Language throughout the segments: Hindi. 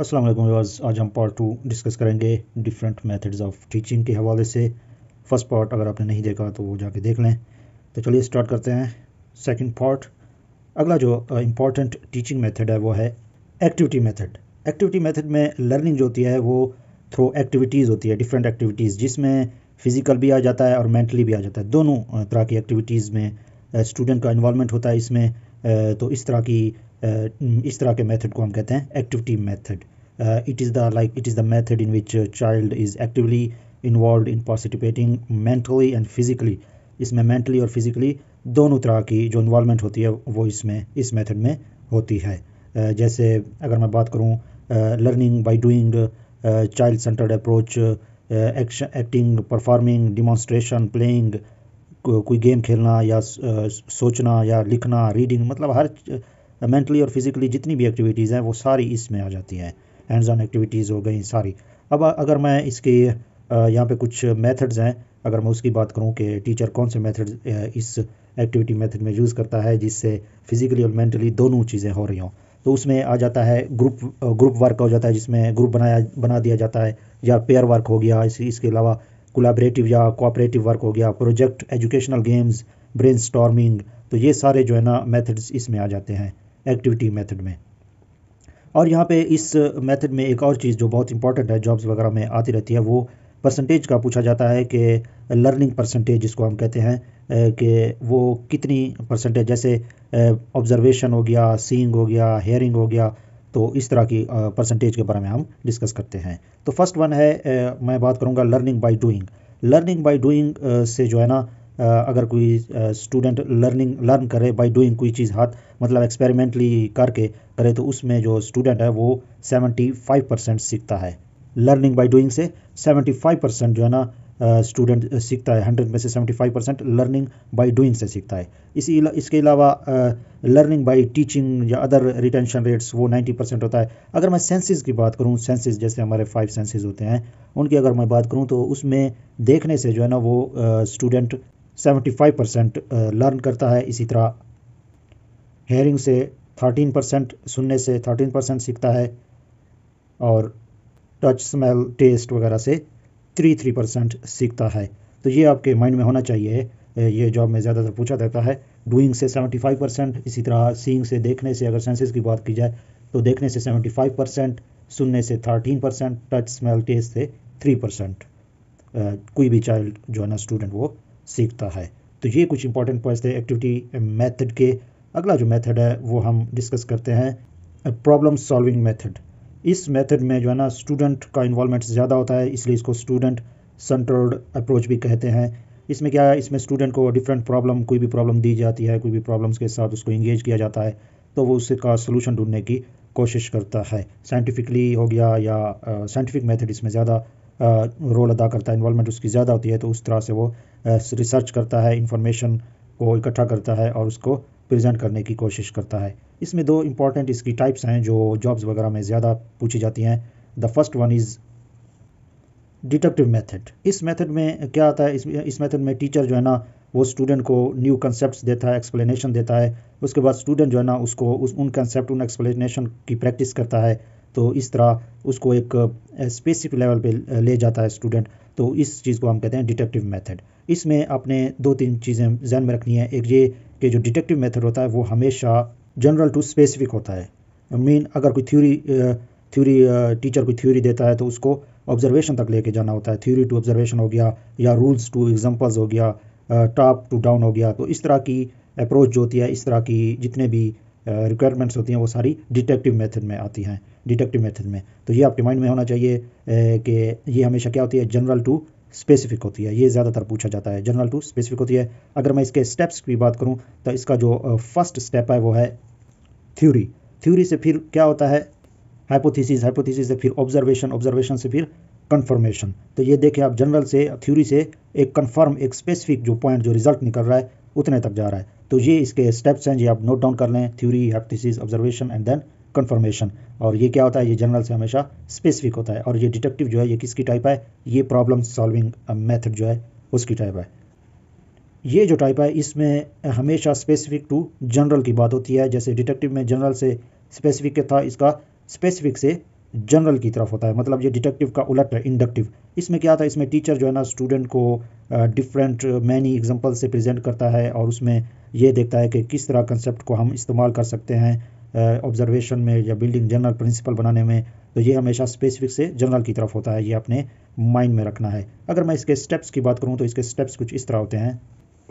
अस्सलाम वालेकुम आज हम पार्ट टू डिस्कस करेंगे डिफरेंट मेथड्स ऑफ टीचिंग के हवाले से फर्स्ट पार्ट अगर आपने नहीं देखा तो वो जाके देख लें तो चलिए स्टार्ट करते हैं सेकंड पार्ट अगला जो इम्पॉर्टेंट टीचिंग मेथड है वो है एक्टिविटी मेथड एक्टिविटी मेथड में लर्निंग जो होती है वो थ्रू एक्टिविटीज़ होती है डिफरेंट एक्टिविटीज़ जिसमें फ़िज़िकल भी आ जाता है और मैंटली भी आ जाता है दोनों तरह की एक्टिविटीज़ में स्टूडेंट का इन्वॉलमेंट होता है इसमें तो इस तरह की इस तरह के मेथड को हम कहते हैं activity method it is the like it is the method in which child is actively involve in participating mentally and physically इसमें मेंटली और फिज़िकली दोनों तरह की जो इन्वॉलमेंट होती है वो इसमें इस मेथड में होती है uh, जैसे अगर मैं बात करूँ learning by doing child centred approach acting performing demonstration playing कोई गेम खेलना या सोचना या लिखना रीडिंग मतलब हर मेंटली और फिज़िकली जितनी भी एक्टिविटीज़ हैं वो सारी इसमें आ जाती हैं हैंड्स ऑन एक्टिविटीज़ हो गई सारी अब अगर मैं इसके यहाँ पे कुछ मेथड्स हैं अगर मैं उसकी बात करूँ कि टीचर कौन से मेथड इस एक्टिविटी मेथड में यूज़ करता है जिससे फिज़िकली और मेंटली दोनों चीज़ें हो रही हों तो उसमें आ जाता है ग्रुप ग्रुप वर्क हो जाता है जिसमें ग्रुप बनाया बना दिया जाता है या पेयर वर्क हो गया इस, इसके अलावा कोलाबरेटिव या कोऑपरेटिव वर्क हो गया प्रोजेक्ट एजुकेशनल गेम्स ब्रेन तो ये सारे जो है ना मेथड्स इसमें आ जाते हैं एक्टिविटी मेथड में और यहाँ पे इस मेथड में एक और चीज़ जो बहुत इंपॉर्टेंट है जॉब्स वगैरह में आती रहती है वो परसेंटेज का पूछा जाता है कि लर्निंग परसेंटेज जिसको हम कहते हैं कि वो कितनी परसेंटेज जैसे ऑब्जर्वेशन हो गया सीइंग हो गया हेयरिंग हो गया तो इस तरह की परसेंटेज के बारे में हम डिस्कस करते हैं तो फर्स्ट वन है मैं बात करूँगा learning by doing learning by doing से जो है ना अगर कोई स्टूडेंट लर्निंग लर्न करे बाय डूइंग कोई चीज़ हाथ मतलब एक्सपेरिमेंटली करके करे तो उसमें जो स्टूडेंट है वो सेवेंटी फाइव परसेंट सीखता है लर्निंग बाय डूइंग से सेवेंटी फाइव परसेंट जो है ना स्टूडेंट सीखता है हंड्रेड में से seventy five percent learning by doing से सीखता है इसी इसके अलावा लर्निंग बाई टीचिंग या अदर रिटेंशन रेट्स वो नाइन्टी परसेंट होता है अगर मैं सेंसेस की बात करूँ सेंसेस जैसे हमारे फाइव सेंसेस होते हैं उनकी अगर मैं बात करूँ तो उसमें देखने से जो है ना वो स्टूडेंट 75 परसेंट लर्न करता है इसी तरह हेयरिंग से 13 परसेंट सुनने से 13 परसेंट सीखता है और टच स्मेल टेस्ट वगैरह से थ्री थ्री परसेंट सीखता है तो ये आपके माइंड में होना चाहिए ये जॉब में ज़्यादातर पूछा जाता है डूइंग से 75 परसेंट इसी तरह सीइंग से देखने से अगर सेंसेस की बात की जाए तो देखने से 75 परसेंट सुनने से 13 परसेंट टच स्मेल टेस्ट से 3 परसेंट कोई भी चाइल्ड जो है ना स्टूडेंट वो सीखता है तो ये कुछ इंपॉर्टेंट पॉइंट्स थे एक्टिविटी मेथड के अगला जो मेथड है वो हम डिस्कस करते हैं प्रॉब्लम सॉल्विंग मेथड इस मेथड में जो है ना स्टूडेंट का इन्वॉलमेंट ज़्यादा होता है इसलिए इसको स्टूडेंट सेंटर्ड अप्रोच भी कहते हैं इसमें क्या है इसमें स्टूडेंट को डिफरेंट प्रॉब्लम कोई भी प्रॉब्लम दी जाती है कोई भी प्रॉब्लम्स के साथ उसको इंगेज किया जाता है तो वो उसका सोलूशन ढूंढने की कोशिश करता है साइंटिफिकली हो गया या साइंटिफिक मेथड इसमें ज़्यादा रोल अदा करता है इन्वॉलमेंट उसकी ज़्यादा होती है तो उस तरह से वो रिसर्च करता है इन्फॉर्मेशन को इकट्ठा करता है और उसको प्रेजेंट करने की कोशिश करता है इसमें दो इंपॉर्टेंट इसकी टाइप्स हैं जो जॉब्स वगैरह में ज़्यादा पूछी जाती हैं the first one is detective method इस मेथड में क्या आता है इस इस मेथड में टीचर जो है ना वो स्टूडेंट को न्यू कंसेप्ट देता है एक्सप्लेनेशन देता है उसके बाद स्टूडेंट जो है ना उसको उस उन कंसेप्ट उन एक्सप्लेनेशन की प्रैक्टिस करता है तो इस तरह उसको एक स्पेसिफिक लेवल पे ले जाता है स्टूडेंट तो इस चीज़ को हम कहते हैं डिटेक्टिव मेथड इसमें आपने दो तीन चीज़ें जहन में रखनी है एक ये कि जो डिटेक्टिव मेथड होता है वो हमेशा जनरल टू स्पेसिफिक होता है मीन अगर कोई थ्योरी थ्योरी टीचर कोई थ्योरी देता है तो उसको ऑब्जर्वेशन तक लेके जाना होता है थ्योरी टू ऑब्जर्वेशन हो गया या रूल्स टू एग्जांपल्स हो गया टॉप टू डाउन हो गया तो इस तरह की अप्रोच जो होती है इस तरह की जितने भी रिक्वायरमेंट्स होती हैं वो सारी डिटेक्टिव मेथड में आती हैं डिटेक्टिव मेथड में तो ये आपके माइंड में होना चाहिए कि ये हमेशा क्या होती है जनरल टू स्पेसिफिक होती है ये ज़्यादातर पूछा जाता है जनरल टू स्पेसिफिक होती है अगर मैं इसके स्टेप्स की बात करूँ तो इसका जो फर्स्ट स्टेप है वो है थ्योरी थ्योरी से फिर क्या होता है हाइपोथीसिस हाइपोथीसिस से फिर ऑब्जर्वेशन ऑब्जर्वेशन से फिर कन्फर्मेशन तो ये देखें आप जनरल से थ्योरी से एक कन्फर्म एक स्पेसिफिक जो पॉइंट जो रिजल्ट निकल रहा है उतने तक जा रहा है तो ये इसके स्टेप्स हैं ये आप नोट डाउन कर लें theory hypothesis observation and then confirmation और ये क्या होता है ये जनरल से हमेशा स्पेसिफिक होता है और ये डिटेक्टिव जो है ये किसकी टाइप है ये प्रॉब्लम सॉल्विंग मेथड जो है उसकी टाइप है ये जो टाइप है इसमें हमेशा स्पेसिफिक टू जनरल की बात होती है जैसे डिटेक्टिव में जनरल से स्पेसिफिक था इसका स्पेसिफिक से जनरल की तरफ होता है मतलब ये डिटेक्टिव का उलट है इंडक्टिव इसमें क्या था इसमें टीचर जो है ना स्टूडेंट को डिफरेंट मैनी एग्जाम्पल से प्रेजेंट करता है और उसमें ये देखता है कि किस तरह कंसेप्ट को हम इस्तेमाल कर सकते हैं ऑब्जर्वेशन में या बिल्डिंग जनरल प्रिंसिपल बनाने में तो ये हमेशा स्पेसिफिक से जनरल की तरफ होता है ये अपने माइंड में रखना है अगर मैं इसके स्टेप्स की बात करूँ तो इसके स्टेप्स कुछ इस तरह होते हैं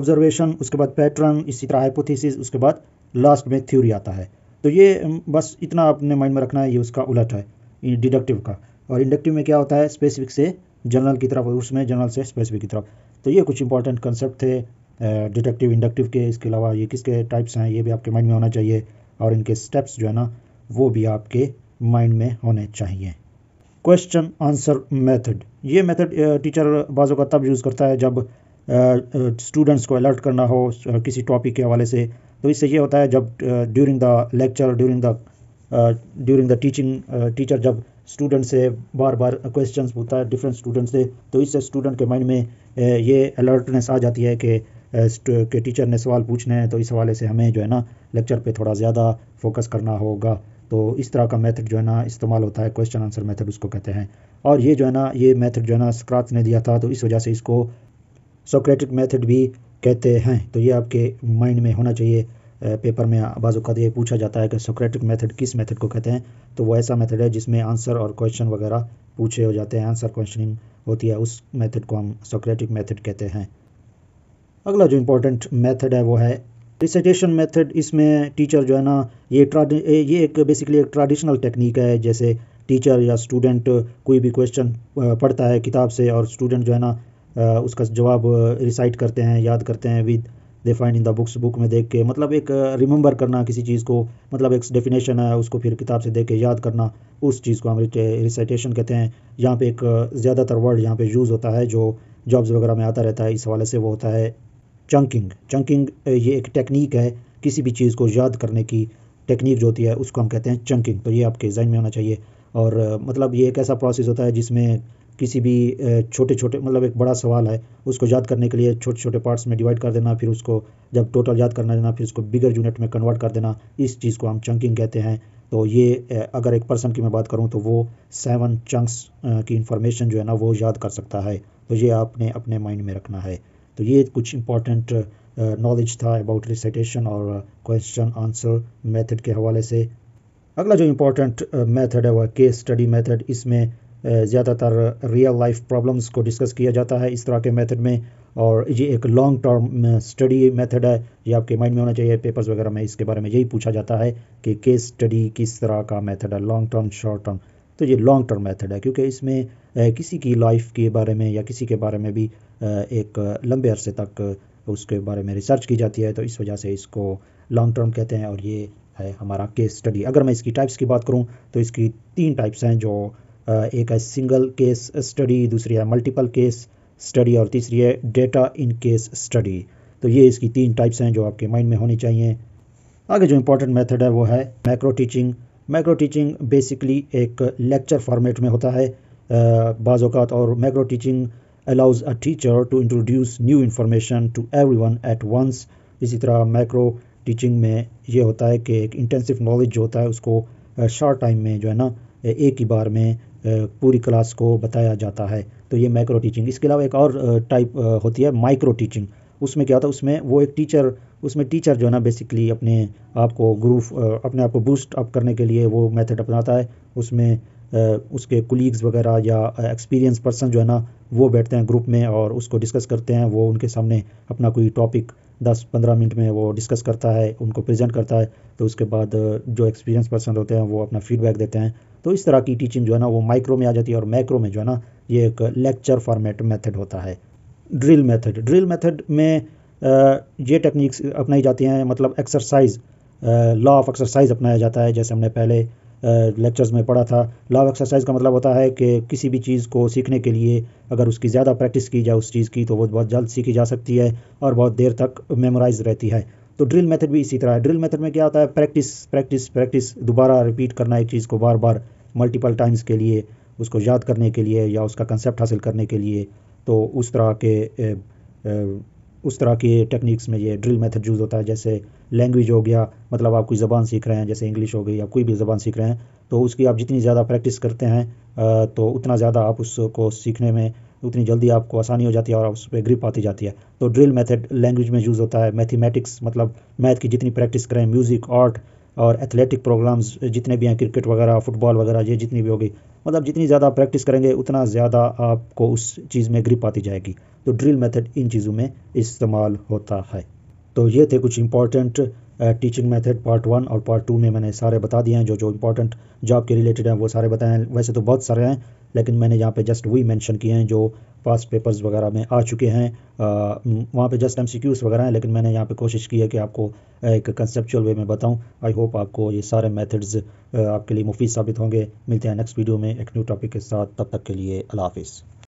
ऑब्जर्वेशन उसके बाद पैटर्न इसी तरह हाइपोथीसिस उसके बाद लास्ट में थ्योरी आता है तो ये बस इतना अपने माइंड में रखना है ये उसका उलट है डिडक्टिव का और इंडक्टिव में क्या होता है स्पेसिफिक से जनरल की तरफ उसमें जनरल से स्पेसिफिक की तरफ तो ये कुछ इंपॉर्टेंट कंसेप्ट थे डिडक्टिव इंडक्टिव के इसके अलावा ये किसके टाइप्स हैं ये भी आपके माइंड में होना चाहिए और इनके स्टेप्स जो है ना वो भी आपके माइंड में होने चाहिए क्वेश्चन आंसर मेथड ये मेथड टीचर बाज़ों का तब यूज़ करता है जब स्टूडेंट्स को अलर्ट करना हो किसी टॉपिक के हवाले से तो इससे ये होता है जब during the lecture during the during the teaching teacher जब स्टूडेंट से बार बार क्वेश्चन पूछता है डिफरेंट स्टूडेंट से तो इससे स्टूडेंट के माइंड में ये अलर्टनेस आ जाती है कि के टीचर ने सवाल पूछने हैं तो इस हवाले से हमें जो है ना लेक्चर पे थोड़ा ज़्यादा फोकस करना होगा तो इस तरह का मेथड जो है ना इस्तेमाल होता है क्वेश्चन आंसर मेथड उसको कहते हैं और ये जो है ना ये मेथड जो है ना स्क्रात ने दिया था तो इस वजह से इसको सोक्रेटिक मेथड भी कहते हैं तो ये आपके माइंड में होना चाहिए पेपर में बाज़ात ये पूछा जाता है कि सोक्रेटिक मेथड किस मेथड को कहते हैं तो वो ऐसा मेथड है जिसमें आंसर और क्वेश्चन वगैरह पूछे हो जाते हैं आंसर क्वेश्चनिंग होती है उस मेथड को हम सोक्रेटिक मेथड कहते हैं अगला जो इम्पोर्टेंट मेथड है वो है रिसटेशन मेथड इसमें टीचर जो है ना ये ये एक बेसिकली एक ट्रेडिशनल टेक्निक है जैसे टीचर या स्टूडेंट कोई भी क्वेश्चन पढ़ता है किताब से और स्टूडेंट जो है ना उसका जवाब रिसाइट करते हैं याद करते हैं with they find in the books book में देख के मतलब एक रिमेंबर uh, करना किसी चीज़ को मतलब एक डेफिनेशन है उसको फिर किताब से देख के याद करना उस चीज़ को हम रिसाइटेशन uh, कहते हैं यहाँ पे एक uh, ज़्यादातर वर्ड यहाँ पे यूज़ होता है जो जॉब्स वगैरह में आता रहता है इस हवाले से वो होता है चंकिंग चंकिंग ये एक टेक्निक है किसी भी चीज़ को याद करने की टेक्निक जो होती है उसको हम कहते हैं चंकिंग तो ये आपके जहन में होना चाहिए और मतलब ये एक ऐसा प्रोसेस होता है जिसमें किसी भी छोटे छोटे मतलब एक बड़ा सवाल है उसको याद करने के लिए छोटे छोटे पार्ट्स में डिवाइड कर देना फिर उसको जब टोटल याद करना देना फिर उसको बिगर यूनिट में कन्वर्ट कर देना इस चीज़ को हम चंकिंग कहते हैं तो ये अगर एक पर्सन की मैं बात करूँ तो वो सेवन चंक्स की इन्फॉर्मेशन जो है ना वो याद कर सकता है तो ये आपने अपने माइंड में रखना है तो ये कुछ इंपॉर्टेंट नॉलेज था अबाउट रिसाइटेशन और क्वेश्चन आंसर मेथड के हवाले से अगला जो इम्पोर्टेंट मेथड है वह केस स्टडी मेथड इसमें ज़्यादातर रियल लाइफ प्रॉब्लम्स को डिस्कस किया जाता है इस तरह के मेथड में और ये एक लॉन्ग टर्म स्टडी मेथड है ये आपके माइंड में होना चाहिए पेपर्स वगैरह में इसके बारे में यही पूछा जाता है कि केस स्टडी किस तरह का मेथड है लॉन्ग टर्म शॉर्ट टर्म तो ये लॉन्ग टर्म मेथड है क्योंकि इसमें किसी की लाइफ के बारे में या किसी के बारे में भी एक लंबे अरसे तक उसके बारे में रिसर्च की जाती है तो इस वजह से इसको लॉन्ग टर्म कहते हैं और ये है हमारा केस स्टडी अगर मैं इसकी टाइप्स की बात करूँ तो इसकी तीन टाइप्स हैं जो एक है सिंगल केस स्टडी दूसरी है मल्टीपल केस स्टडी और तीसरी है डेटा इन केस स्टडी तो ये इसकी तीन टाइप्स हैं जो आपके माइंड में होनी चाहिए आगे जो इम्पोर्टेंट मेथड है वो है macro teaching macro teaching basically एक लेक्चर फॉर्मेट में होता है बाज़ात और macro teaching allows a teacher to introduce new information to everyone at once इसी तरह मैक्रो टीचिंग में ये होता है कि एक इंटेंसिव नॉलेज जो होता है उसको शॉर्ट टाइम में जो है ना एक ही बार में पूरी क्लास को बताया जाता है तो ये माइक्रो टीचिंग इसके अलावा एक और टाइप होती है माइक्रो टीचिंग उसमें क्या होता है उसमें वो एक टीचर उसमें टीचर जो है ना बेसिकली अपने आप को ग्रूफ अपने आप को बूस्ट अप करने के लिए वो मेथड अपनाता है उसमें उसके कुलीग्स वगैरह या एक्सपीरियंस पर्सन जो है ना वो बैठते हैं ग्रुप में और उसको डिस्कस करते हैं वो उनके सामने अपना कोई टॉपिक दस पंद्रह मिनट में वो डिस्कस करता है उनको प्रेजेंट करता है तो उसके बाद जो एक्सपीरियंस पर्सन होते हैं वो अपना फीडबैक देते हैं तो इस तरह की टीचिंग जो है ना वो माइक्रो में आ जाती है और माइक्रो में जो है ना ये एक लेक्चर फॉर्मेट मेथड होता है ड्रिल मेथड ड्रिल मेथड में ये टेक्निक्स अपनाई जाती हैं मतलब एक्सरसाइज लॉ ऑफ एक्सरसाइज अपनाया जाता है जैसे हमने पहले लेक्चर्स में पढ़ा था लॉ ऑफ एक्सरसाइज का मतलब होता है कि किसी भी चीज़ को सीखने के लिए अगर उसकी ज़्यादा प्रैक्टिस की जाए उस चीज़ की तो वो बहुत जल्द सीखी जा सकती है और बहुत देर तक मेमोराइज रहती है तो ड्रिल मेथड भी इसी तरह है ड्रिल मेथड में क्या होता है प्रैक्टिस प्रैक्टिस प्रैक्टिस दोबारा रिपीट करना एक चीज़ को बार बार मल्टीपल टाइम्स के लिए उसको याद करने के लिए या उसका कंसेप्ट हासिल करने के लिए तो उस तरह के ए, ए, उस तरह के टेक्निक्स में ये ड्रिल मेथड यूज़ होता है जैसे लैंग्वेज हो गया मतलब आप कोई ज़बान सीख रहे हैं जैसे इंग्लिश हो गई या कोई भी ज़बान सीख रहे हैं तो उसकी आप जितनी ज़्यादा प्रैक्टिस करते हैं तो उतना ज़्यादा आप उसको सीखने में उतनी जल्दी आपको आसानी हो जाती है और उस पर ग्रिप आती जाती है तो ड्रिल मेथड लैंग्वेज में यूज़ होता है मैथमेटिक्स मतलब मैथ की जितनी प्रैक्टिस करें म्यूज़िक आर्ट और एथलेटिक प्रोग्राम्स जितने भी हैं क्रिकेट वगैरह फुटबॉल वगैरह ये जितनी भी होगी मतलब जितनी ज़्यादा प्रैक्टिस करेंगे उतना ज़्यादा आपको उस चीज़ में ग्रिप आती जाएगी तो ड्रिल मेथड इन चीज़ों में इस्तेमाल होता है तो ये थे कुछ important teaching method part one और पार्ट टू में मैंने सारे बता दिए हैं जो जो इंपॉर्टेंट जॉब के रिलेटेड हैं वो सारे बताए हैं वैसे तो बहुत सारे हैं लेकिन मैंने यहाँ पे जस्ट वही मेंशन किए हैं जो पास पेपर्स वगैरह में आ चुके हैं uh, वहाँ पे जस्ट एम वगैरह हैं लेकिन मैंने यहाँ पे कोशिश की है कि आपको uh, एक कंसेप्चुअल वे में बताऊँ आई होप आपको ये सारे मेथड्स uh, आपके लिए मुफीद साबित होंगे मिलते हैं नेक्स्ट वीडियो में एक न्यू टॉपिक के साथ तब तक के लिए अला हाफिज़